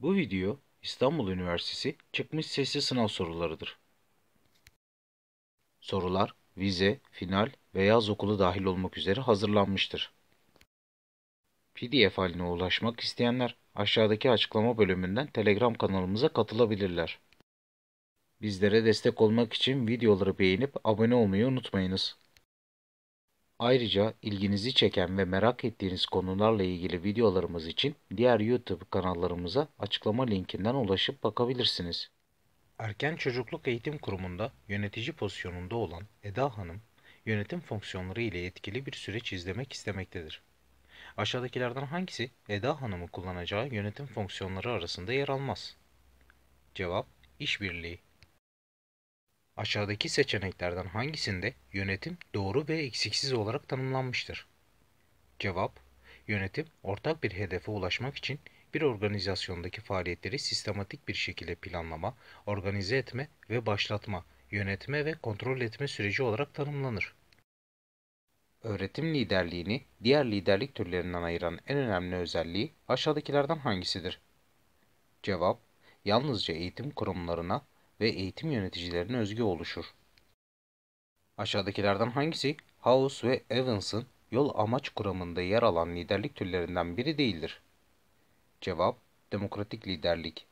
Bu video İstanbul Üniversitesi çıkmış sesli sınav sorularıdır. Sorular vize, final veya yaz okulu dahil olmak üzere hazırlanmıştır. PDF haline ulaşmak isteyenler aşağıdaki açıklama bölümünden Telegram kanalımıza katılabilirler. Bizlere destek olmak için videoları beğenip abone olmayı unutmayınız. Ayrıca ilginizi çeken ve merak ettiğiniz konularla ilgili videolarımız için diğer YouTube kanallarımıza açıklama linkinden ulaşıp bakabilirsiniz. Erken Çocukluk Eğitim Kurumu'nda yönetici pozisyonunda olan Eda Hanım, yönetim fonksiyonları ile etkili bir süreç izlemek istemektedir. Aşağıdakilerden hangisi Eda Hanım'ı kullanacağı yönetim fonksiyonları arasında yer almaz? Cevap, İşbirliği. Aşağıdaki seçeneklerden hangisinde yönetim doğru ve eksiksiz olarak tanımlanmıştır? Cevap, yönetim ortak bir hedefe ulaşmak için bir organizasyondaki faaliyetleri sistematik bir şekilde planlama, organize etme ve başlatma, yönetme ve kontrol etme süreci olarak tanımlanır. Öğretim liderliğini diğer liderlik türlerinden ayıran en önemli özelliği aşağıdakilerden hangisidir? Cevap, yalnızca eğitim kurumlarına ve eğitim yöneticilerine özgü oluşur. Aşağıdakilerden hangisi House ve Evans'ın yol amaç kuramında yer alan liderlik türlerinden biri değildir? Cevap, demokratik liderlik.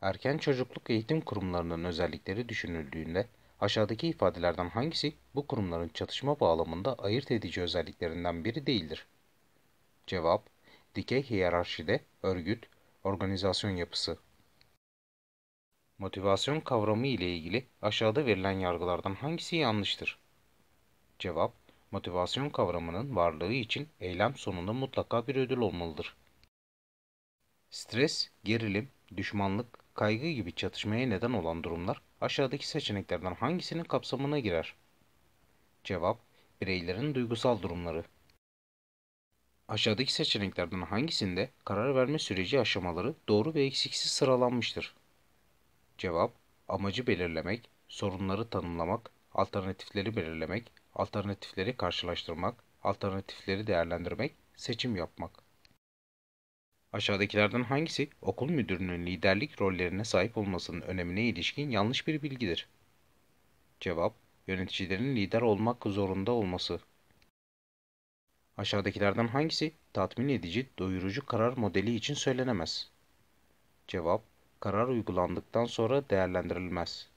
Erken çocukluk eğitim kurumlarının özellikleri düşünüldüğünde aşağıdaki ifadelerden hangisi bu kurumların çatışma bağlamında ayırt edici özelliklerinden biri değildir? Cevap, dikey hiyerarşide örgüt, organizasyon yapısı. Motivasyon kavramı ile ilgili aşağıda verilen yargılardan hangisi yanlıştır? Cevap, motivasyon kavramının varlığı için eylem sonunda mutlaka bir ödül olmalıdır. Stres, gerilim, düşmanlık, kaygı gibi çatışmaya neden olan durumlar aşağıdaki seçeneklerden hangisinin kapsamına girer? Cevap, bireylerin duygusal durumları. Aşağıdaki seçeneklerden hangisinde karar verme süreci aşamaları doğru ve eksiksiz sıralanmıştır? Cevap, amacı belirlemek, sorunları tanımlamak, alternatifleri belirlemek, alternatifleri karşılaştırmak, alternatifleri değerlendirmek, seçim yapmak. Aşağıdakilerden hangisi okul müdürünün liderlik rollerine sahip olmasının önemine ilişkin yanlış bir bilgidir? Cevap, yöneticilerin lider olmak zorunda olması. Aşağıdakilerden hangisi tatmin edici, doyurucu karar modeli için söylenemez? Cevap, karar uygulandıktan sonra değerlendirilmez.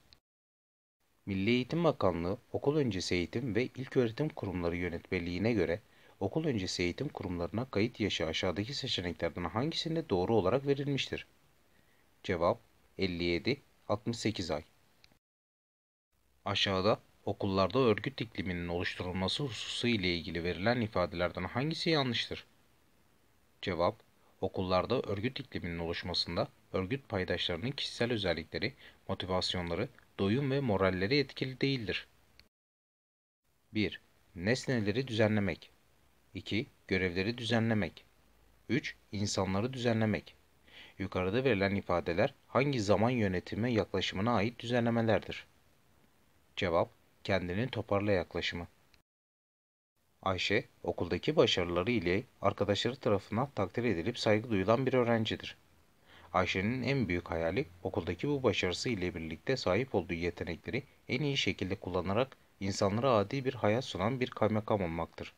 Milli Eğitim Bakanlığı okul öncesi eğitim ve ilköğretim kurumları yönetmeliğine göre okul öncesi eğitim kurumlarına kayıt yaşı aşağıdaki seçeneklerden hangisinde doğru olarak verilmiştir? Cevap 57-68 ay. Aşağıda okullarda örgüt ikliminin oluşturulması hususu ile ilgili verilen ifadelerden hangisi yanlıştır? Cevap Okullarda örgüt ikliminin oluşmasında örgüt paydaşlarının kişisel özellikleri, motivasyonları, doyum ve moralleri etkili değildir. 1. Nesneleri düzenlemek 2. Görevleri düzenlemek 3. İnsanları düzenlemek Yukarıda verilen ifadeler hangi zaman yönetimi yaklaşımına ait düzenlemelerdir? Cevap, kendini toparla yaklaşımı. Ayşe, okuldaki başarıları ile arkadaşları tarafından takdir edilip saygı duyulan bir öğrencidir. Ayşe'nin en büyük hayali okuldaki bu başarısı ile birlikte sahip olduğu yetenekleri en iyi şekilde kullanarak insanlara adi bir hayat sunan bir kaymakam olmaktır.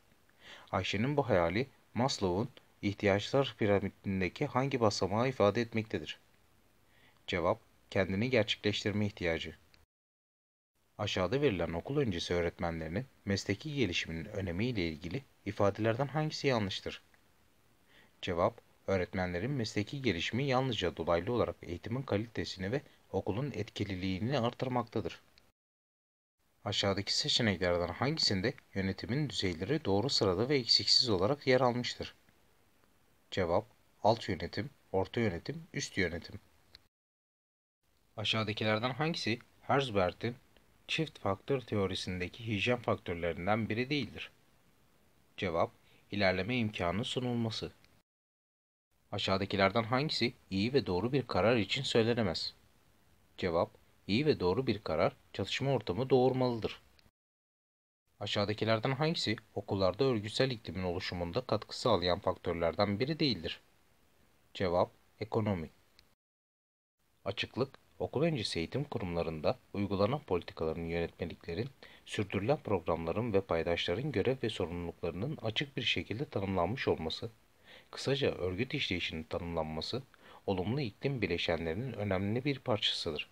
Ayşe'nin bu hayali Maslow'un ihtiyaçlar piramidindeki hangi basamağı ifade etmektedir? Cevap, kendini gerçekleştirme ihtiyacı. Aşağıda verilen okul öncesi öğretmenlerinin mesleki gelişiminin önemiyle ilgili ifadelerden hangisi yanlıştır? Cevap, öğretmenlerin mesleki gelişimi yalnızca dolaylı olarak eğitimin kalitesini ve okulun etkililiğini artırmaktadır. Aşağıdaki seçeneklerden hangisinde yönetimin düzeyleri doğru sırada ve eksiksiz olarak yer almıştır? Cevap, alt yönetim, orta yönetim, üst yönetim. Aşağıdakilerden hangisi Herzberg'in çift faktör teorisindeki hijyen faktörlerinden biri değildir? Cevap, ilerleme imkanı sunulması. Aşağıdakilerden hangisi iyi ve doğru bir karar için söylenemez? Cevap, iyi ve doğru bir karar çatışma ortamı doğurmalıdır. Aşağıdakilerden hangisi okullarda örgütsel iklimin oluşumunda katkı sağlayan faktörlerden biri değildir? Cevap, ekonomi. Açıklık, Okul öncesi eğitim kurumlarında uygulanan politikaların yönetmeliklerin, sürdürülen programların ve paydaşların görev ve sorumluluklarının açık bir şekilde tanımlanmış olması, kısaca örgüt işleyişinin tanımlanması, olumlu iklim bileşenlerinin önemli bir parçasıdır.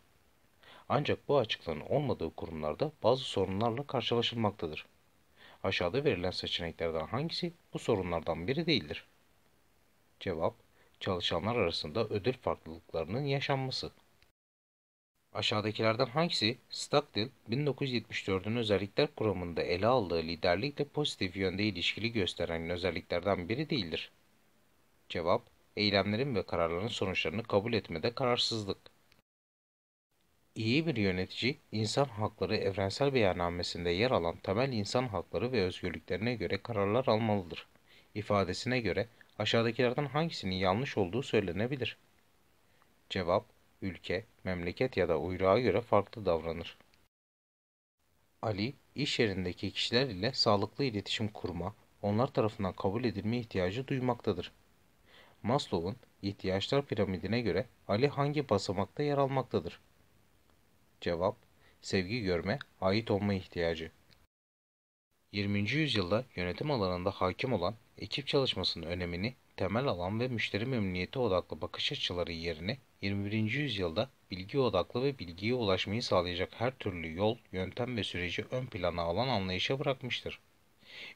Ancak bu açıklığın olmadığı kurumlarda bazı sorunlarla karşılaşılmaktadır. Aşağıda verilen seçeneklerden hangisi bu sorunlardan biri değildir? Cevap, çalışanlar arasında ödül farklılıklarının yaşanması. Aşağıdakilerden hangisi Stockdale 1974'ün özellikler kuramında ele aldığı liderlikle pozitif yönde ilişkili gösteren özelliklerden biri değildir? Cevap, eylemlerin ve kararların sonuçlarını kabul etmede kararsızlık. İyi bir yönetici, insan hakları evrensel beyannamesinde yer alan temel insan hakları ve özgürlüklerine göre kararlar almalıdır. İfadesine göre aşağıdakilerden hangisinin yanlış olduğu söylenebilir? Cevap, ülke, memleket ya da uyrağa göre farklı davranır. Ali, iş yerindeki kişiler ile sağlıklı iletişim kurma, onlar tarafından kabul edilme ihtiyacı duymaktadır. Maslow'un ihtiyaçlar piramidine göre Ali hangi basamakta yer almaktadır? Cevap, sevgi görme, ait olma ihtiyacı. 20. yüzyılda yönetim alanında hakim olan ekip çalışmasının önemini temel alan ve müşteri memnuniyeti odaklı bakış açıları yerine 21. yüzyılda bilgi odaklı ve bilgiye ulaşmayı sağlayacak her türlü yol, yöntem ve süreci ön plana alan anlayışa bırakmıştır.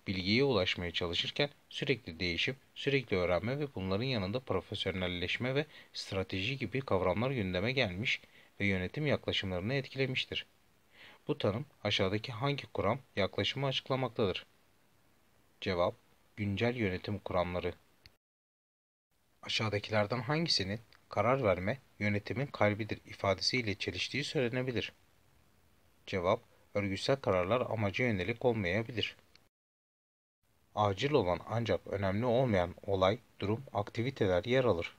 Bilgiye ulaşmaya çalışırken sürekli değişim, sürekli öğrenme ve bunların yanında profesyonelleşme ve strateji gibi kavramlar gündeme gelmiş ve yönetim yaklaşımlarını etkilemiştir. Bu tanım aşağıdaki hangi kuram yaklaşımı açıklamaktadır? Cevap Güncel yönetim kuramları Aşağıdakilerden hangisinin karar verme yönetimin kalbidir ifadesiyle çeliştiği söylenebilir? Cevap, örgütsel kararlar amaca yönelik olmayabilir. Acil olan ancak önemli olmayan olay, durum, aktiviteler yer alır.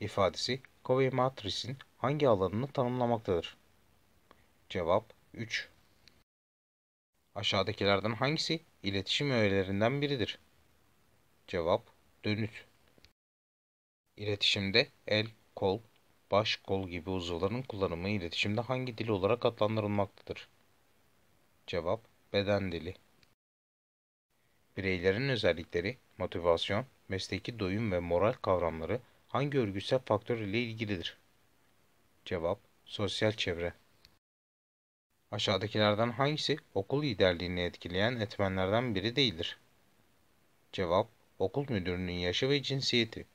İfadesi Covey matrisin hangi alanını tanımlamaktadır? Cevap 3. Aşağıdakilerden hangisi iletişim öğelerinden biridir? Cevap dönüt. İletişimde el, kol, baş, kol gibi uzuvların kullanımı iletişimde hangi dil olarak adlandırılmaktadır? Cevap beden dili. Bireylerin özellikleri, motivasyon, mesleki doyum ve moral kavramları hangi örgütsel faktör ile ilgilidir? Cevap sosyal çevre. Aşağıdakilerden hangisi okul liderliğini etkileyen etmenlerden biri değildir? Cevap okul müdürünün yaşı ve cinsiyeti.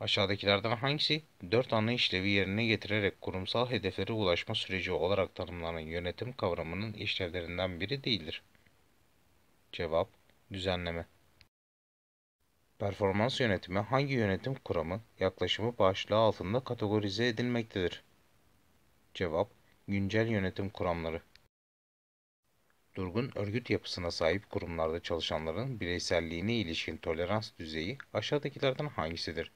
Aşağıdakilerden hangisi dört ana işlevi yerine getirerek kurumsal hedeflere ulaşma süreci olarak tanımlanan yönetim kavramının işlevlerinden biri değildir? Cevap Düzenleme Performans yönetimi hangi yönetim kuramı yaklaşımı başlığı altında kategorize edilmektedir? Cevap Güncel yönetim kuramları Durgun örgüt yapısına sahip kurumlarda çalışanların bireyselliğine ilişkin tolerans düzeyi aşağıdakilerden hangisidir?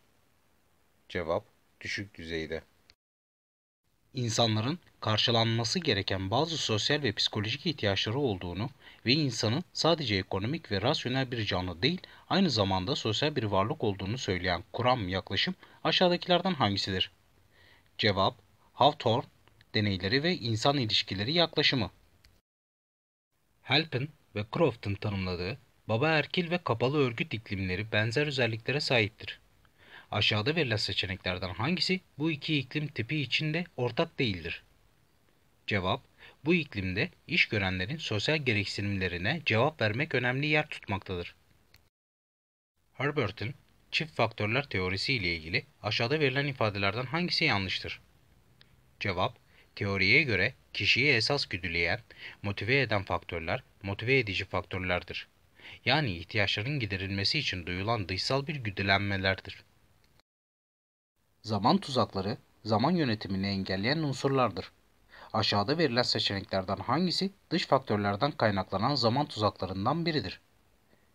Cevap düşük düzeyde. İnsanların karşılanması gereken bazı sosyal ve psikolojik ihtiyaçları olduğunu ve insanın sadece ekonomik ve rasyonel bir canlı değil, aynı zamanda sosyal bir varlık olduğunu söyleyen kuram yaklaşım aşağıdakilerden hangisidir? Cevap Hawthorne deneyleri ve insan ilişkileri yaklaşımı. Halpin ve Croft'un tanımladığı baba erkil ve kapalı örgüt iklimleri benzer özelliklere sahiptir. Aşağıda verilen seçeneklerden hangisi bu iki iklim tipi içinde ortak değildir? Cevap, bu iklimde iş görenlerin sosyal gereksinimlerine cevap vermek önemli yer tutmaktadır. Herbert'in çift faktörler teorisi ile ilgili aşağıda verilen ifadelerden hangisi yanlıştır? Cevap, teoriye göre Kişiyi esas güdüleyen, motive eden faktörler, motive edici faktörlerdir. Yani ihtiyaçların giderilmesi için duyulan dışsal bir güdülenmelerdir. Zaman tuzakları, zaman yönetimini engelleyen unsurlardır. Aşağıda verilen seçeneklerden hangisi dış faktörlerden kaynaklanan zaman tuzaklarından biridir?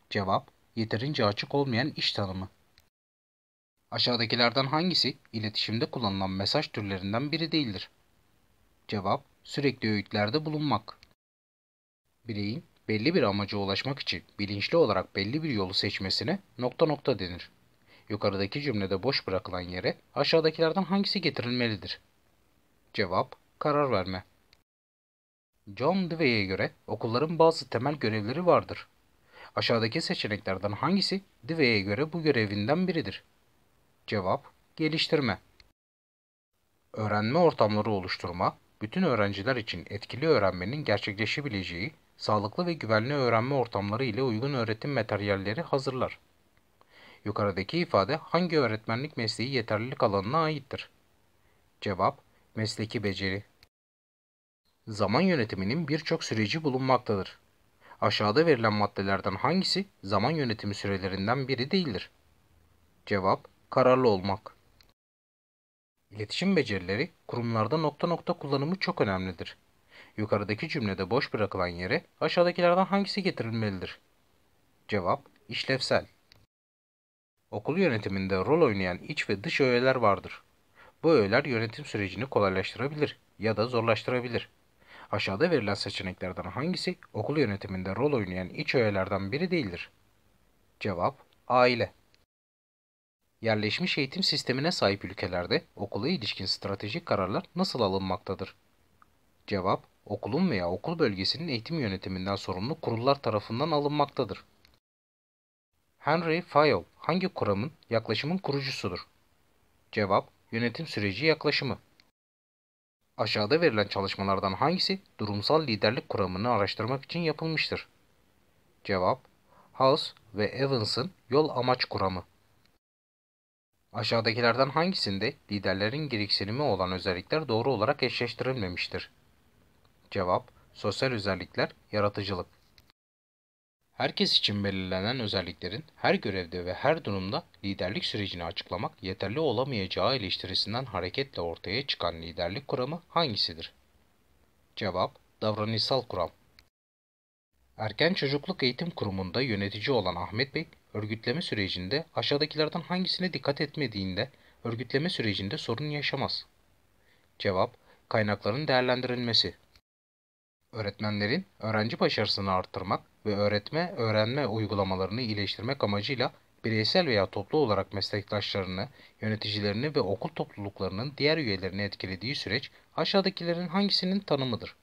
Cevap, yeterince açık olmayan iş tanımı. Aşağıdakilerden hangisi iletişimde kullanılan mesaj türlerinden biri değildir? Cevap, sürekli öğütlerde bulunmak. Bireyin belli bir amaca ulaşmak için bilinçli olarak belli bir yolu seçmesine nokta nokta denir. Yukarıdaki cümlede boş bırakılan yere aşağıdakilerden hangisi getirilmelidir? Cevap, karar verme. John Dewey'e göre okulların bazı temel görevleri vardır. Aşağıdaki seçeneklerden hangisi Dewey'e göre bu görevinden biridir? Cevap, geliştirme. Öğrenme ortamları oluşturma, bütün öğrenciler için etkili öğrenmenin gerçekleşebileceği sağlıklı ve güvenli öğrenme ortamları ile uygun öğretim materyalleri hazırlar. Yukarıdaki ifade hangi öğretmenlik mesleği yeterlilik alanına aittir? Cevap, mesleki beceri. Zaman yönetiminin birçok süreci bulunmaktadır. Aşağıda verilen maddelerden hangisi zaman yönetimi sürelerinden biri değildir? Cevap, kararlı olmak. İletişim becerileri kurumlarda nokta nokta kullanımı çok önemlidir. Yukarıdaki cümlede boş bırakılan yere aşağıdakilerden hangisi getirilmelidir? Cevap işlevsel. Okul yönetiminde rol oynayan iç ve dış öğeler vardır. Bu öğeler yönetim sürecini kolaylaştırabilir ya da zorlaştırabilir. Aşağıda verilen seçeneklerden hangisi okul yönetiminde rol oynayan iç öğelerden biri değildir? Cevap aile yerleşmiş eğitim sistemine sahip ülkelerde okula ilişkin stratejik kararlar nasıl alınmaktadır? Cevap, okulun veya okul bölgesinin eğitim yönetiminden sorumlu kurullar tarafından alınmaktadır. Henry Fayol hangi kuramın, yaklaşımın kurucusudur? Cevap, yönetim süreci yaklaşımı. Aşağıda verilen çalışmalardan hangisi durumsal liderlik kuramını araştırmak için yapılmıştır? Cevap, House ve Evans'ın yol amaç kuramı. Aşağıdakilerden hangisinde liderlerin gereksinimi olan özellikler doğru olarak eşleştirilmemiştir? Cevap, sosyal özellikler, yaratıcılık. Herkes için belirlenen özelliklerin her görevde ve her durumda liderlik sürecini açıklamak yeterli olamayacağı eleştirisinden hareketle ortaya çıkan liderlik kuramı hangisidir? Cevap, davranışsal kuram. Erken Çocukluk Eğitim Kurumu'nda yönetici olan Ahmet Bey, örgütleme sürecinde aşağıdakilerden hangisine dikkat etmediğinde örgütleme sürecinde sorun yaşamaz? Cevap, kaynakların değerlendirilmesi. Öğretmenlerin öğrenci başarısını arttırmak ve öğretme öğrenme uygulamalarını iyileştirmek amacıyla bireysel veya toplu olarak meslektaşlarını, yöneticilerini ve okul topluluklarının diğer üyelerini etkilediği süreç aşağıdakilerin hangisinin tanımıdır?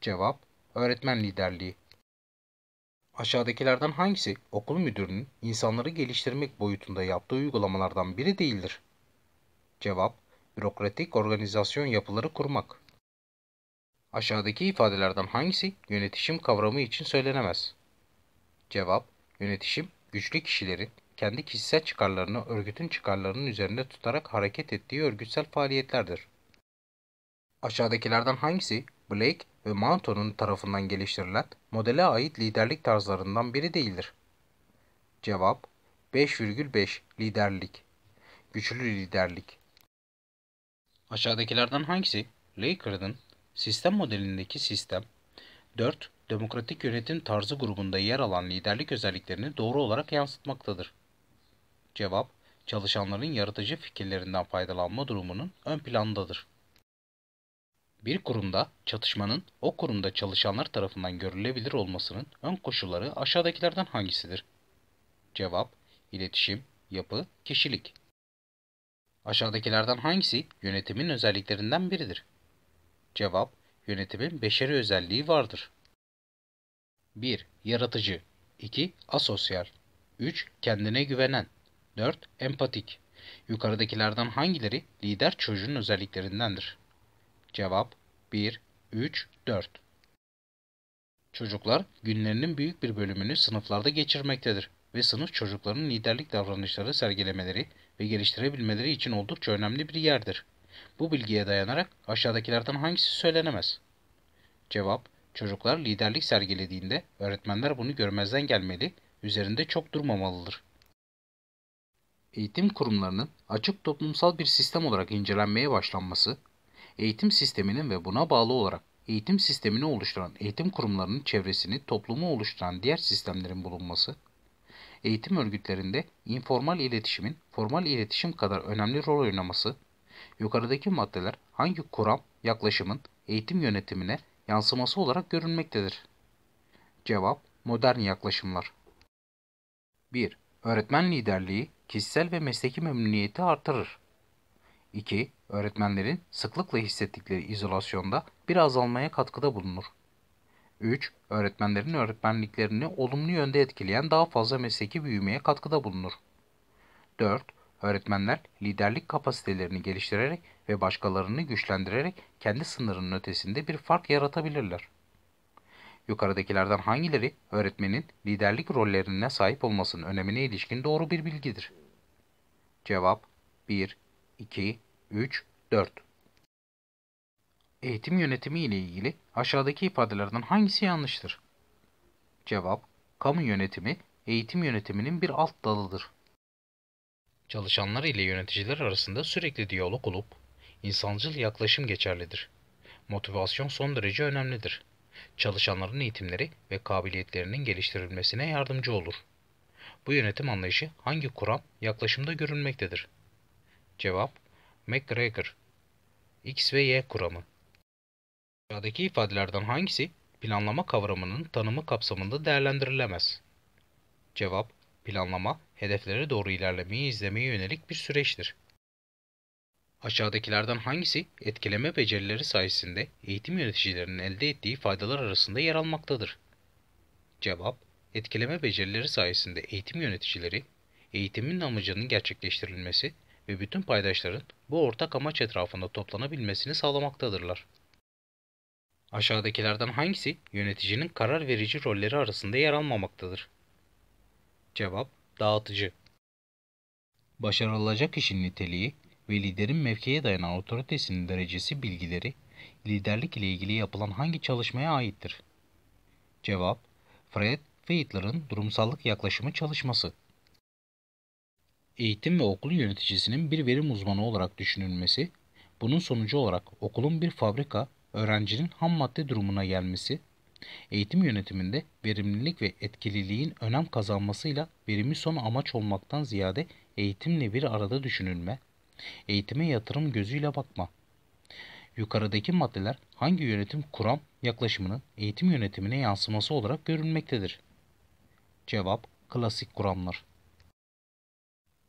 Cevap, öğretmen liderliği. Aşağıdakilerden hangisi okul müdürünün insanları geliştirmek boyutunda yaptığı uygulamalardan biri değildir? Cevap, bürokratik organizasyon yapıları kurmak. Aşağıdaki ifadelerden hangisi yönetişim kavramı için söylenemez? Cevap, yönetişim güçlü kişilerin kendi kişisel çıkarlarını örgütün çıkarlarının üzerinde tutarak hareket ettiği örgütsel faaliyetlerdir. Aşağıdakilerden hangisi Blake ve Manto'nun tarafından geliştirilen modele ait liderlik tarzlarından biri değildir. Cevap 5,5 liderlik. Güçlü liderlik. Aşağıdakilerden hangisi Laker'ın sistem modelindeki sistem 4 demokratik yönetim tarzı grubunda yer alan liderlik özelliklerini doğru olarak yansıtmaktadır? Cevap çalışanların yaratıcı fikirlerinden faydalanma durumunun ön planındadır. Bir kurumda çatışmanın o kurumda çalışanlar tarafından görülebilir olmasının ön koşulları aşağıdakilerden hangisidir? Cevap, iletişim, yapı, kişilik. Aşağıdakilerden hangisi yönetimin özelliklerinden biridir? Cevap, yönetimin beşeri özelliği vardır. 1. Yaratıcı 2. Asosyal 3. Kendine güvenen 4. Empatik Yukarıdakilerden hangileri lider çocuğun özelliklerindendir? Cevap 1, 3, 4. Çocuklar günlerinin büyük bir bölümünü sınıflarda geçirmektedir ve sınıf çocukların liderlik davranışları sergilemeleri ve geliştirebilmeleri için oldukça önemli bir yerdir. Bu bilgiye dayanarak aşağıdakilerden hangisi söylenemez? Cevap, çocuklar liderlik sergilediğinde öğretmenler bunu görmezden gelmeli, üzerinde çok durmamalıdır. Eğitim kurumlarının açık toplumsal bir sistem olarak incelenmeye başlanması eğitim sisteminin ve buna bağlı olarak eğitim sistemini oluşturan eğitim kurumlarının çevresini toplumu oluşturan diğer sistemlerin bulunması, eğitim örgütlerinde informal iletişimin formal iletişim kadar önemli rol oynaması, yukarıdaki maddeler hangi kuram yaklaşımın eğitim yönetimine yansıması olarak görünmektedir? Cevap, modern yaklaşımlar. 1. Öğretmen liderliği kişisel ve mesleki memnuniyeti artırır. 2 öğretmenlerin sıklıkla hissettikleri izolasyonda bir azalmaya katkıda bulunur. 3. Öğretmenlerin öğretmenliklerini olumlu yönde etkileyen daha fazla mesleki büyümeye katkıda bulunur. 4. Öğretmenler liderlik kapasitelerini geliştirerek ve başkalarını güçlendirerek kendi sınırının ötesinde bir fark yaratabilirler. Yukarıdakilerden hangileri öğretmenin liderlik rollerine sahip olmasının önemine ilişkin doğru bir bilgidir? Cevap 1, 2, 3, 4. Eğitim yönetimi ile ilgili aşağıdaki ifadelerden hangisi yanlıştır? Cevap, kamu yönetimi eğitim yönetiminin bir alt dalıdır. Çalışanlar ile yöneticiler arasında sürekli diyalog olup insancıl yaklaşım geçerlidir. Motivasyon son derece önemlidir. Çalışanların eğitimleri ve kabiliyetlerinin geliştirilmesine yardımcı olur. Bu yönetim anlayışı hangi kuram yaklaşımda görülmektedir? Cevap McGregor X ve Y kuramı Aşağıdaki ifadelerden hangisi planlama kavramının tanımı kapsamında değerlendirilemez? Cevap, planlama, hedeflere doğru ilerlemeyi izlemeye yönelik bir süreçtir. Aşağıdakilerden hangisi etkileme becerileri sayesinde eğitim yöneticilerinin elde ettiği faydalar arasında yer almaktadır? Cevap, etkileme becerileri sayesinde eğitim yöneticileri, eğitimin amacının gerçekleştirilmesi ve bütün paydaşların bu ortak amaç etrafında toplanabilmesini sağlamaktadırlar. Aşağıdakilerden hangisi yöneticinin karar verici rolleri arasında yer almamaktadır? Cevap dağıtıcı. Başarılacak işin niteliği ve liderin mevkiye dayanan otoritesinin derecesi bilgileri liderlik ile ilgili yapılan hangi çalışmaya aittir? Cevap Fred Feitler'ın durumsallık yaklaşımı çalışması. Eğitim ve okul yöneticisinin bir verim uzmanı olarak düşünülmesi, bunun sonucu olarak okulun bir fabrika, öğrencinin ham madde durumuna gelmesi, eğitim yönetiminde verimlilik ve etkililiğin önem kazanmasıyla verimi son amaç olmaktan ziyade eğitimle bir arada düşünülme, eğitime yatırım gözüyle bakma. Yukarıdaki maddeler hangi yönetim kuram yaklaşımının eğitim yönetimine yansıması olarak görülmektedir? Cevap klasik kuramlar.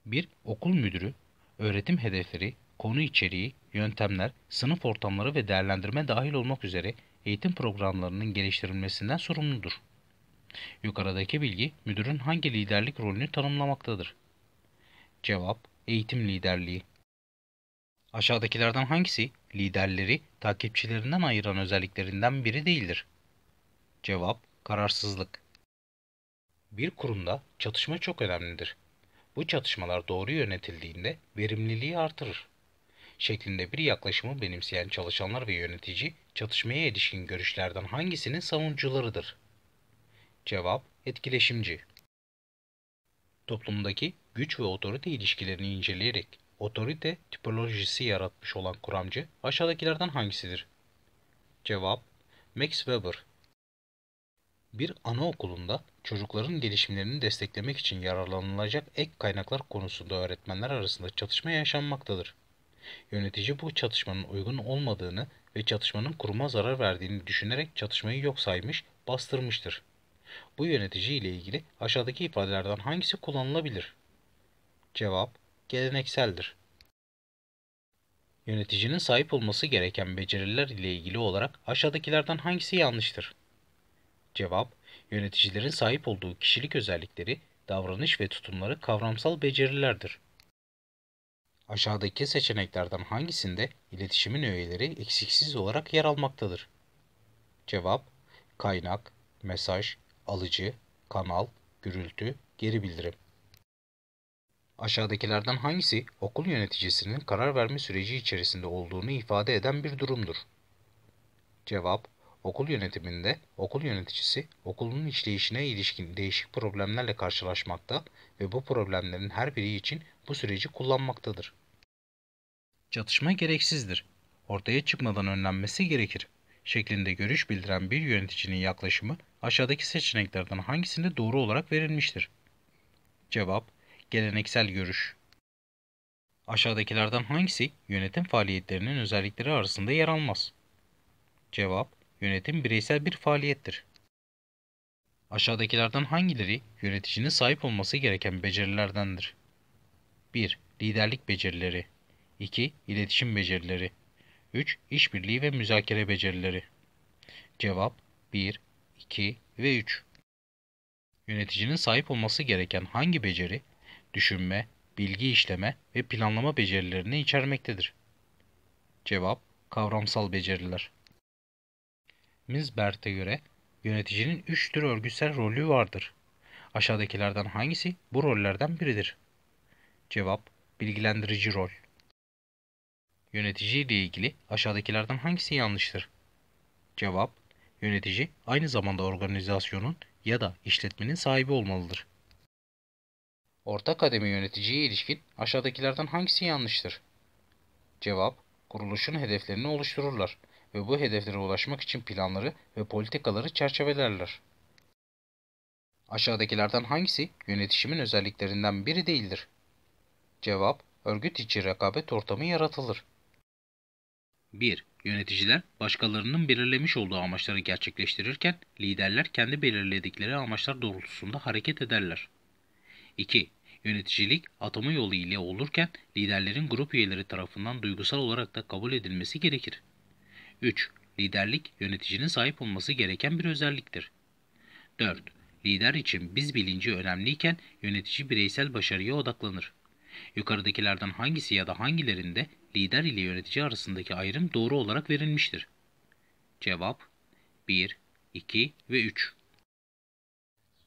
Bir okul müdürü, öğretim hedefleri, konu içeriği, yöntemler, sınıf ortamları ve değerlendirme dahil olmak üzere eğitim programlarının geliştirilmesinden sorumludur. Yukarıdaki bilgi müdürün hangi liderlik rolünü tanımlamaktadır? Cevap: Eğitim liderliği. Aşağıdakilerden hangisi liderleri takipçilerinden ayıran özelliklerinden biri değildir? Cevap: Kararsızlık. Bir kurumda çatışma çok önemlidir. Bu çatışmalar doğru yönetildiğinde verimliliği artırır şeklinde bir yaklaşımı benimseyen çalışanlar ve yönetici çatışmaya ilişkin görüşlerden hangisinin savunucularıdır? Cevap etkileşimci. Toplumdaki güç ve otorite ilişkilerini inceleyerek otorite tipolojisi yaratmış olan kuramcı aşağıdakilerden hangisidir? Cevap Max Weber bir anaokulunda çocukların gelişimlerini desteklemek için yararlanılacak ek kaynaklar konusunda öğretmenler arasında çatışma yaşanmaktadır. Yönetici bu çatışmanın uygun olmadığını ve çatışmanın kuruma zarar verdiğini düşünerek çatışmayı yok saymış, bastırmıştır. Bu yönetici ile ilgili aşağıdaki ifadelerden hangisi kullanılabilir? Cevap gelenekseldir. Yöneticinin sahip olması gereken beceriler ile ilgili olarak aşağıdakilerden hangisi yanlıştır? Cevap, yöneticilerin sahip olduğu kişilik özellikleri, davranış ve tutumları kavramsal becerilerdir. Aşağıdaki seçeneklerden hangisinde iletişimin öğeleri eksiksiz olarak yer almaktadır? Cevap, kaynak, mesaj, alıcı, kanal, gürültü, geri bildirim. Aşağıdakilerden hangisi okul yöneticisinin karar verme süreci içerisinde olduğunu ifade eden bir durumdur? Cevap, Okul yönetiminde okul yöneticisi okulun işleyişine ilişkin değişik problemlerle karşılaşmakta ve bu problemlerin her biri için bu süreci kullanmaktadır. Çatışma gereksizdir. Ortaya çıkmadan önlenmesi gerekir şeklinde görüş bildiren bir yöneticinin yaklaşımı aşağıdaki seçeneklerden hangisinde doğru olarak verilmiştir? Cevap: Geleneksel görüş. Aşağıdakilerden hangisi yönetim faaliyetlerinin özellikleri arasında yer almaz? Cevap: Yönetim bireysel bir faaliyettir. Aşağıdakilerden hangileri yöneticinin sahip olması gereken becerilerdendir? 1. Liderlik becerileri 2. İletişim becerileri 3. İşbirliği ve müzakere becerileri Cevap 1, 2 ve 3 Yöneticinin sahip olması gereken hangi beceri, düşünme, bilgi işleme ve planlama becerilerini içermektedir? Cevap, kavramsal beceriler. Minsbert'e göre yöneticinin üç tür örgütsel rolü vardır. Aşağıdakilerden hangisi bu rollerden biridir? Cevap Bilgilendirici rol Yönetici ile ilgili aşağıdakilerden hangisi yanlıştır? Cevap Yönetici aynı zamanda organizasyonun ya da işletmenin sahibi olmalıdır. Orta kademe yöneticiye ilişkin aşağıdakilerden hangisi yanlıştır? Cevap Kuruluşun hedeflerini oluştururlar ve bu hedeflere ulaşmak için planları ve politikaları çerçevelerler. Aşağıdakilerden hangisi yönetişimin özelliklerinden biri değildir? Cevap, örgüt içi rekabet ortamı yaratılır. 1. Yöneticiler başkalarının belirlemiş olduğu amaçları gerçekleştirirken liderler kendi belirledikleri amaçlar doğrultusunda hareket ederler. 2. Yöneticilik atama yolu ile olurken liderlerin grup üyeleri tarafından duygusal olarak da kabul edilmesi gerekir. 3. Liderlik, yöneticinin sahip olması gereken bir özelliktir. 4. Lider için biz bilinci önemliyken yönetici bireysel başarıya odaklanır. Yukarıdakilerden hangisi ya da hangilerinde lider ile yönetici arasındaki ayrım doğru olarak verilmiştir? Cevap 1, 2 ve 3.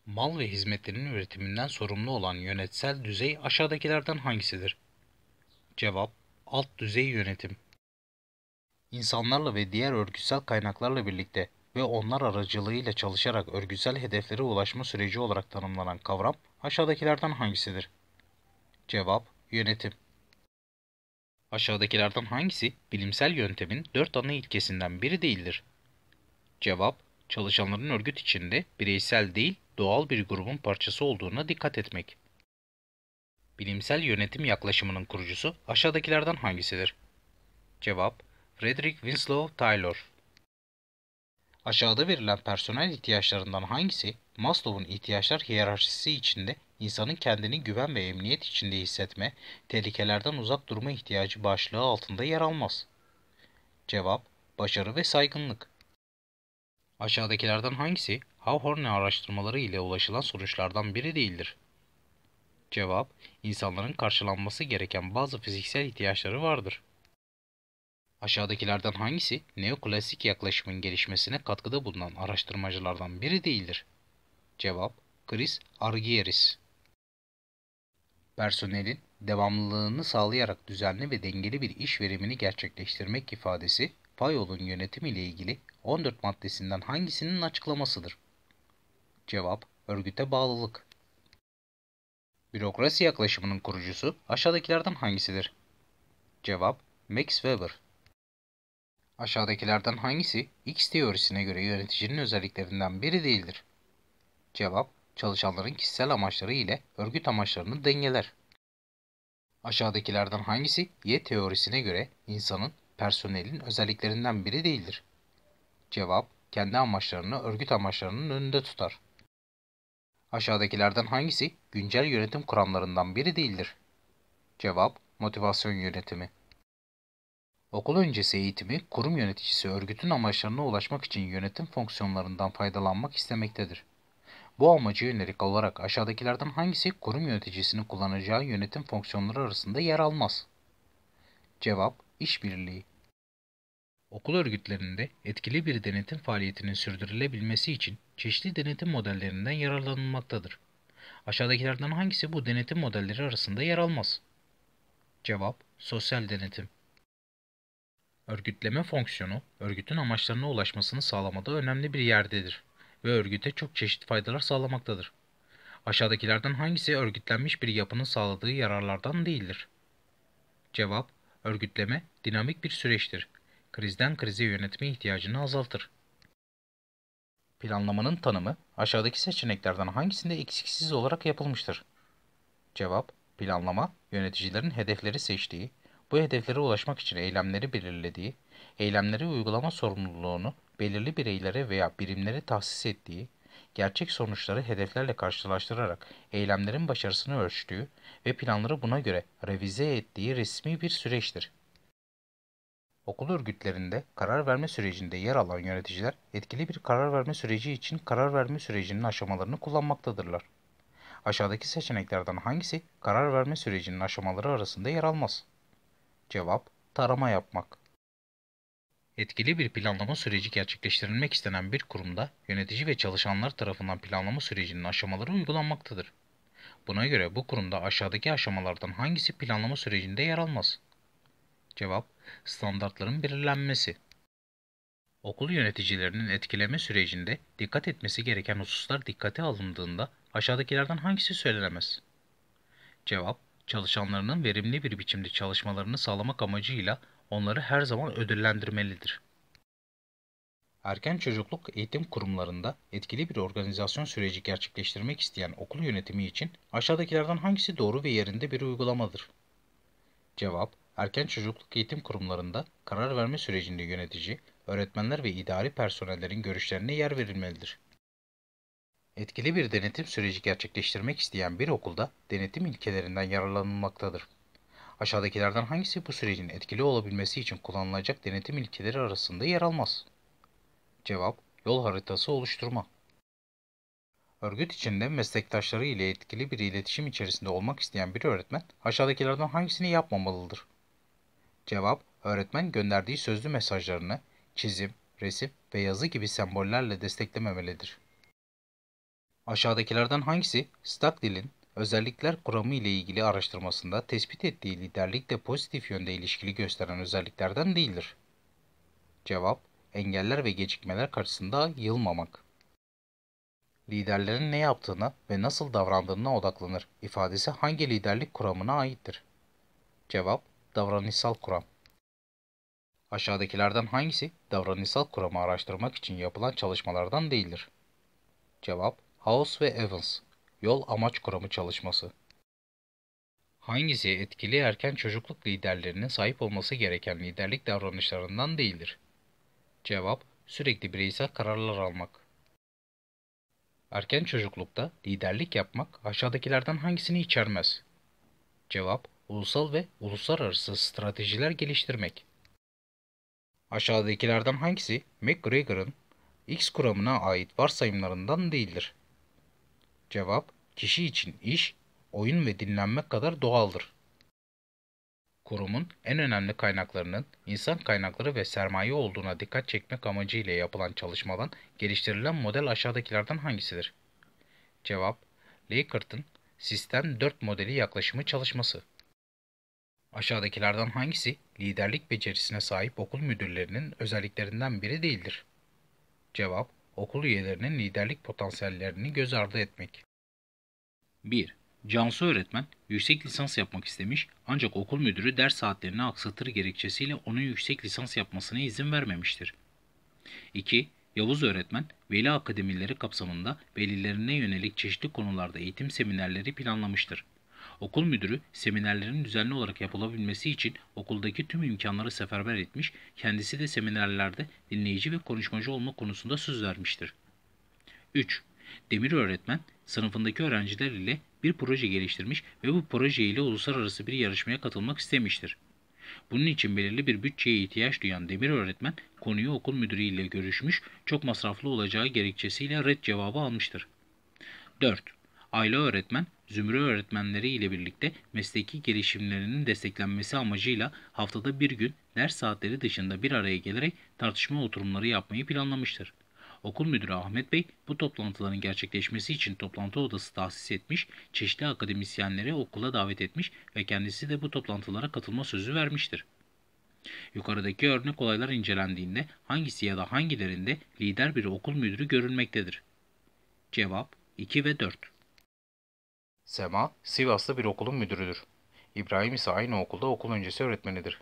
Mal ve hizmetlerin üretiminden sorumlu olan yönetsel düzey aşağıdakilerden hangisidir? Cevap alt düzey yönetim insanlarla ve diğer örgütsel kaynaklarla birlikte ve onlar aracılığıyla çalışarak örgütsel hedeflere ulaşma süreci olarak tanımlanan kavram aşağıdakilerden hangisidir? Cevap Yönetim Aşağıdakilerden hangisi bilimsel yöntemin dört ana ilkesinden biri değildir? Cevap Çalışanların örgüt içinde bireysel değil doğal bir grubun parçası olduğuna dikkat etmek. Bilimsel yönetim yaklaşımının kurucusu aşağıdakilerden hangisidir? Cevap Frederick Winslow Taylor Aşağıda verilen personel ihtiyaçlarından hangisi Maslow'un ihtiyaçlar hiyerarşisi içinde insanın kendini güven ve emniyet içinde hissetme, tehlikelerden uzak durma ihtiyacı başlığı altında yer almaz? Cevap, başarı ve saygınlık. Aşağıdakilerden hangisi Hawthorne araştırmaları ile ulaşılan sonuçlardan biri değildir? Cevap, İnsanların karşılanması gereken bazı fiziksel ihtiyaçları vardır. Aşağıdakilerden hangisi neoklasik yaklaşımın gelişmesine katkıda bulunan araştırmacılardan biri değildir? Cevap Chris Argyris. Personelin devamlılığını sağlayarak düzenli ve dengeli bir iş verimini gerçekleştirmek ifadesi Fayol'un yönetim ile ilgili 14 maddesinden hangisinin açıklamasıdır? Cevap örgüte bağlılık. Bürokrasi yaklaşımının kurucusu aşağıdakilerden hangisidir? Cevap Max Weber. Aşağıdakilerden hangisi X teorisine göre yöneticinin özelliklerinden biri değildir? Cevap, çalışanların kişisel amaçları ile örgüt amaçlarını dengeler. Aşağıdakilerden hangisi Y teorisine göre insanın, personelin özelliklerinden biri değildir? Cevap, kendi amaçlarını örgüt amaçlarının önünde tutar. Aşağıdakilerden hangisi güncel yönetim kuramlarından biri değildir? Cevap, motivasyon yönetimi. Okul öncesi eğitimi, kurum yöneticisi örgütün amaçlarına ulaşmak için yönetim fonksiyonlarından faydalanmak istemektedir. Bu amacı yönelik olarak aşağıdakilerden hangisi kurum yöneticisinin kullanacağı yönetim fonksiyonları arasında yer almaz? Cevap, İşbirliği. Okul örgütlerinde etkili bir denetim faaliyetinin sürdürülebilmesi için çeşitli denetim modellerinden yararlanılmaktadır. Aşağıdakilerden hangisi bu denetim modelleri arasında yer almaz? Cevap, sosyal denetim. Örgütleme fonksiyonu, örgütün amaçlarına ulaşmasını sağlamada önemli bir yerdedir ve örgüte çok çeşitli faydalar sağlamaktadır. Aşağıdakilerden hangisi örgütlenmiş bir yapının sağladığı yararlardan değildir? Cevap, örgütleme dinamik bir süreçtir. Krizden krize yönetme ihtiyacını azaltır. Planlamanın tanımı aşağıdaki seçeneklerden hangisinde eksiksiz olarak yapılmıştır? Cevap, planlama yöneticilerin hedefleri seçtiği, bu hedeflere ulaşmak için eylemleri belirlediği, eylemleri uygulama sorumluluğunu belirli bireylere veya birimlere tahsis ettiği, gerçek sonuçları hedeflerle karşılaştırarak eylemlerin başarısını ölçtüğü ve planları buna göre revize ettiği resmi bir süreçtir. Okul örgütlerinde karar verme sürecinde yer alan yöneticiler etkili bir karar verme süreci için karar verme sürecinin aşamalarını kullanmaktadırlar. Aşağıdaki seçeneklerden hangisi karar verme sürecinin aşamaları arasında yer almaz? Cevap tarama yapmak. Etkili bir planlama süreci gerçekleştirilmek istenen bir kurumda yönetici ve çalışanlar tarafından planlama sürecinin aşamaları uygulanmaktadır. Buna göre bu kurumda aşağıdaki aşamalardan hangisi planlama sürecinde yer almaz? Cevap, standartların belirlenmesi. Okul yöneticilerinin etkileme sürecinde dikkat etmesi gereken hususlar dikkate alındığında aşağıdakilerden hangisi söylenemez? Cevap, çalışanlarının verimli bir biçimde çalışmalarını sağlamak amacıyla onları her zaman ödüllendirmelidir. Erken çocukluk eğitim kurumlarında etkili bir organizasyon süreci gerçekleştirmek isteyen okul yönetimi için aşağıdakilerden hangisi doğru ve yerinde bir uygulamadır? Cevap, erken çocukluk eğitim kurumlarında karar verme sürecinde yönetici, öğretmenler ve idari personellerin görüşlerine yer verilmelidir. Etkili bir denetim süreci gerçekleştirmek isteyen bir okulda denetim ilkelerinden yararlanılmaktadır. Aşağıdakilerden hangisi bu sürecin etkili olabilmesi için kullanılacak denetim ilkeleri arasında yer almaz? Cevap, yol haritası oluşturma. Örgüt içinde meslektaşları ile etkili bir iletişim içerisinde olmak isteyen bir öğretmen aşağıdakilerden hangisini yapmamalıdır? Cevap, öğretmen gönderdiği sözlü mesajlarını çizim, resim ve yazı gibi sembollerle desteklememelidir. Aşağıdakilerden hangisi Stockdale'in özellikler kuramı ile ilgili araştırmasında tespit ettiği liderlikle pozitif yönde ilişkili gösteren özelliklerden değildir? Cevap, engeller ve gecikmeler karşısında yılmamak. Liderlerin ne yaptığına ve nasıl davrandığına odaklanır ifadesi hangi liderlik kuramına aittir? Cevap, davranışsal kuram. Aşağıdakilerden hangisi davranışsal kuramı araştırmak için yapılan çalışmalardan değildir? Cevap, House ve Evans, Yol Amaç Kuramı Çalışması Hangisi etkili erken çocukluk liderlerinin sahip olması gereken liderlik davranışlarından değildir? Cevap, sürekli bireysel kararlar almak. Erken çocuklukta liderlik yapmak aşağıdakilerden hangisini içermez? Cevap, ulusal ve uluslararası stratejiler geliştirmek. Aşağıdakilerden hangisi McGregor'ın X kuramına ait varsayımlarından değildir? Cevap, kişi için iş, oyun ve dinlenmek kadar doğaldır. Kurumun en önemli kaynaklarının insan kaynakları ve sermaye olduğuna dikkat çekmek amacıyla yapılan çalışmadan geliştirilen model aşağıdakilerden hangisidir? Cevap, Lakert'ın Sistem 4 modeli yaklaşımı çalışması. Aşağıdakilerden hangisi liderlik becerisine sahip okul müdürlerinin özelliklerinden biri değildir? Cevap okul üyelerinin liderlik potansiyellerini göz ardı etmek. 1. Cansu öğretmen yüksek lisans yapmak istemiş ancak okul müdürü ders saatlerini aksatır gerekçesiyle onun yüksek lisans yapmasına izin vermemiştir. 2. Yavuz öğretmen veli akademileri kapsamında velilerine yönelik çeşitli konularda eğitim seminerleri planlamıştır. Okul müdürü seminerlerin düzenli olarak yapılabilmesi için okuldaki tüm imkanları seferber etmiş, kendisi de seminerlerde dinleyici ve konuşmacı olma konusunda söz vermiştir. 3. Demir öğretmen sınıfındaki öğrenciler ile bir proje geliştirmiş ve bu proje ile uluslararası bir yarışmaya katılmak istemiştir. Bunun için belirli bir bütçeye ihtiyaç duyan Demir öğretmen konuyu okul müdürü ile görüşmüş, çok masraflı olacağı gerekçesiyle red cevabı almıştır. 4. Aile öğretmen, zümre öğretmenleri ile birlikte mesleki gelişimlerinin desteklenmesi amacıyla haftada bir gün ders saatleri dışında bir araya gelerek tartışma oturumları yapmayı planlamıştır. Okul müdürü Ahmet Bey bu toplantıların gerçekleşmesi için toplantı odası tahsis etmiş, çeşitli akademisyenleri okula davet etmiş ve kendisi de bu toplantılara katılma sözü vermiştir. Yukarıdaki örnek olaylar incelendiğinde hangisi ya da hangilerinde lider bir okul müdürü görülmektedir? Cevap 2 ve 4 Sema, Sivas'ta bir okulun müdürüdür. İbrahim ise aynı okulda okul öncesi öğretmenidir.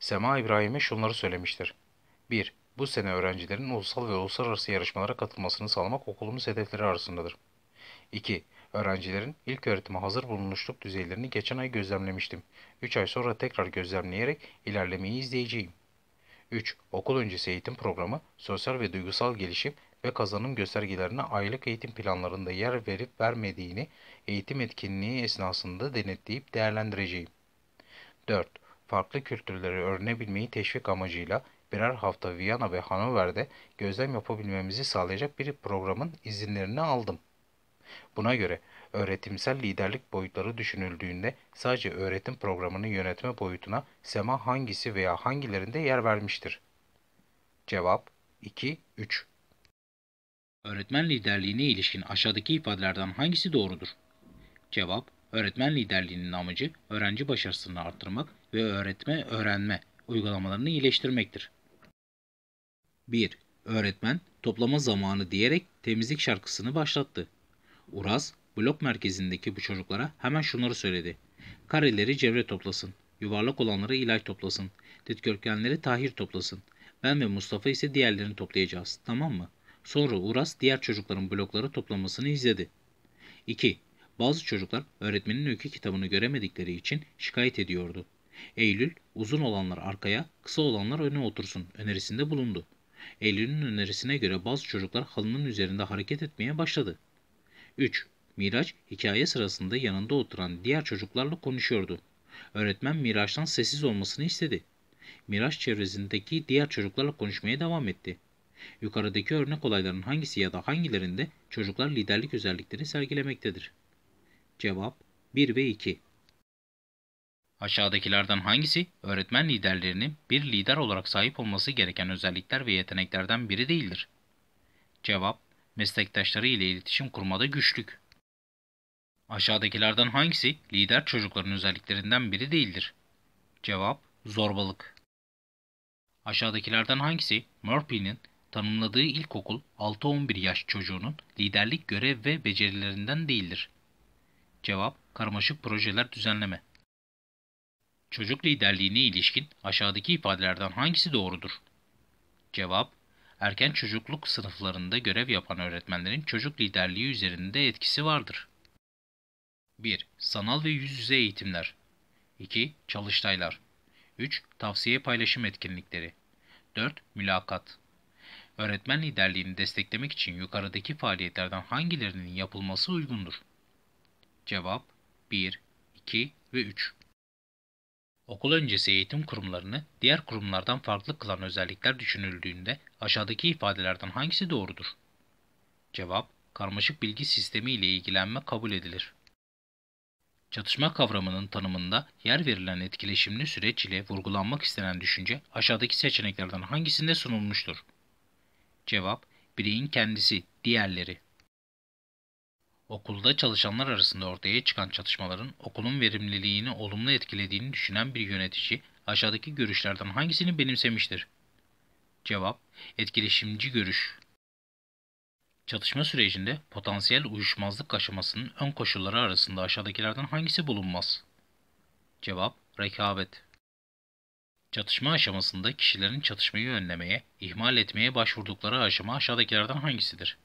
Sema İbrahim'e şunları söylemiştir. 1. Bu sene öğrencilerin ulusal ve uluslararası yarışmalara katılmasını sağlamak okulumuz hedefleri arasındadır. 2. Öğrencilerin ilk öğretime hazır bulunuşluk düzeylerini geçen ay gözlemlemiştim. 3 ay sonra tekrar gözlemleyerek ilerlemeyi izleyeceğim. 3. Okul öncesi eğitim programı, sosyal ve duygusal gelişim ve kazanım göstergelerine aylık eğitim planlarında yer verip vermediğini eğitim etkinliği esnasında denetleyip değerlendireceğim. 4. Farklı kültürleri öğrenebilmeyi teşvik amacıyla birer hafta Viyana ve Hanover'de gözlem yapabilmemizi sağlayacak bir programın izinlerini aldım. Buna göre öğretimsel liderlik boyutları düşünüldüğünde sadece öğretim programını yönetme boyutuna SEMA hangisi veya hangilerinde yer vermiştir? Cevap 2-3 Öğretmen liderliğine ilişkin aşağıdaki ifadelerden hangisi doğrudur? Cevap, öğretmen liderliğinin amacı öğrenci başarısını arttırmak ve öğretme öğrenme uygulamalarını iyileştirmektir. 1. Öğretmen toplama zamanı diyerek temizlik şarkısını başlattı. Uraz, blok merkezindeki bu çocuklara hemen şunları söyledi. Kareleri Cevre toplasın, yuvarlak olanları İlay toplasın, dikdörtgenleri Tahir toplasın. Ben ve Mustafa ise diğerlerini toplayacağız, tamam mı? Sonra Uras diğer çocukların blokları toplamasını izledi. 2. Bazı çocuklar öğretmenin öykü kitabını göremedikleri için şikayet ediyordu. Eylül, uzun olanlar arkaya, kısa olanlar öne otursun önerisinde bulundu. Eylül'ün önerisine göre bazı çocuklar halının üzerinde hareket etmeye başladı. 3. Miraç hikaye sırasında yanında oturan diğer çocuklarla konuşuyordu. Öğretmen Miraç'tan sessiz olmasını istedi. Miraç çevresindeki diğer çocuklarla konuşmaya devam etti. Yukarıdaki örnek olayların hangisi ya da hangilerinde çocuklar liderlik özellikleri sergilemektedir? Cevap 1 ve 2. Aşağıdakilerden hangisi öğretmen liderlerinin bir lider olarak sahip olması gereken özellikler ve yeteneklerden biri değildir? Cevap meslektaşları ile iletişim kurmada güçlük. Aşağıdakilerden hangisi lider çocukların özelliklerinden biri değildir? Cevap zorbalık. Aşağıdakilerden hangisi Murphy'nin Tanımladığı ilkokul 6-11 yaş çocuğunun liderlik görev ve becerilerinden değildir. Cevap karmaşık projeler düzenleme. Çocuk liderliğine ilişkin aşağıdaki ifadelerden hangisi doğrudur? Cevap erken çocukluk sınıflarında görev yapan öğretmenlerin çocuk liderliği üzerinde etkisi vardır. 1. Sanal ve yüz yüze eğitimler 2. Çalıştaylar 3. Tavsiye paylaşım etkinlikleri 4. Mülakat Öğretmen liderliğini desteklemek için yukarıdaki faaliyetlerden hangilerinin yapılması uygundur? Cevap 1, 2 ve 3. Okul öncesi eğitim kurumlarını diğer kurumlardan farklı kılan özellikler düşünüldüğünde aşağıdaki ifadelerden hangisi doğrudur? Cevap, karmaşık bilgi sistemi ile ilgilenme kabul edilir. Çatışma kavramının tanımında yer verilen etkileşimli süreç ile vurgulanmak istenen düşünce aşağıdaki seçeneklerden hangisinde sunulmuştur? Cevap, bireyin kendisi, diğerleri. Okulda çalışanlar arasında ortaya çıkan çatışmaların okulun verimliliğini olumlu etkilediğini düşünen bir yönetici aşağıdaki görüşlerden hangisini benimsemiştir? Cevap, etkileşimci görüş. Çatışma sürecinde potansiyel uyuşmazlık aşamasının ön koşulları arasında aşağıdakilerden hangisi bulunmaz? Cevap, rekabet. Çatışma aşamasında kişilerin çatışmayı önlemeye, ihmal etmeye başvurdukları aşama aşağıdakilerden hangisidir?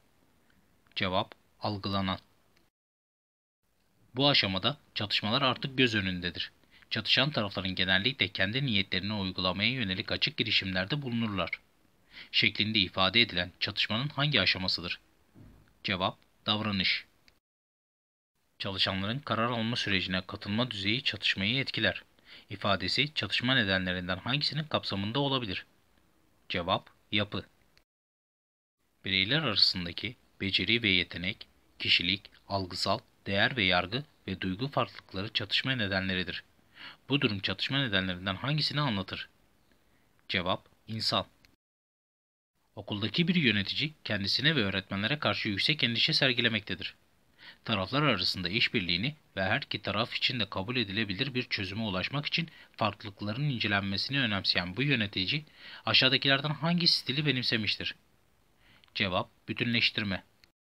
Cevap, algılanan. Bu aşamada çatışmalar artık göz önündedir. Çatışan tarafların genellikle kendi niyetlerini uygulamaya yönelik açık girişimlerde bulunurlar. Şeklinde ifade edilen çatışmanın hangi aşamasıdır? Cevap, davranış. Çalışanların karar alma sürecine katılma düzeyi çatışmayı etkiler ifadesi çatışma nedenlerinden hangisinin kapsamında olabilir? Cevap yapı. Bireyler arasındaki beceri ve yetenek, kişilik, algısal, değer ve yargı ve duygu farklılıkları çatışma nedenleridir. Bu durum çatışma nedenlerinden hangisini anlatır? Cevap insan. Okuldaki bir yönetici kendisine ve öğretmenlere karşı yüksek endişe sergilemektedir taraflar arasında işbirliğini ve her iki taraf için de kabul edilebilir bir çözüme ulaşmak için farklılıkların incelenmesini önemseyen bu yönetici aşağıdakilerden hangi stili benimsemiştir? Cevap bütünleştirme.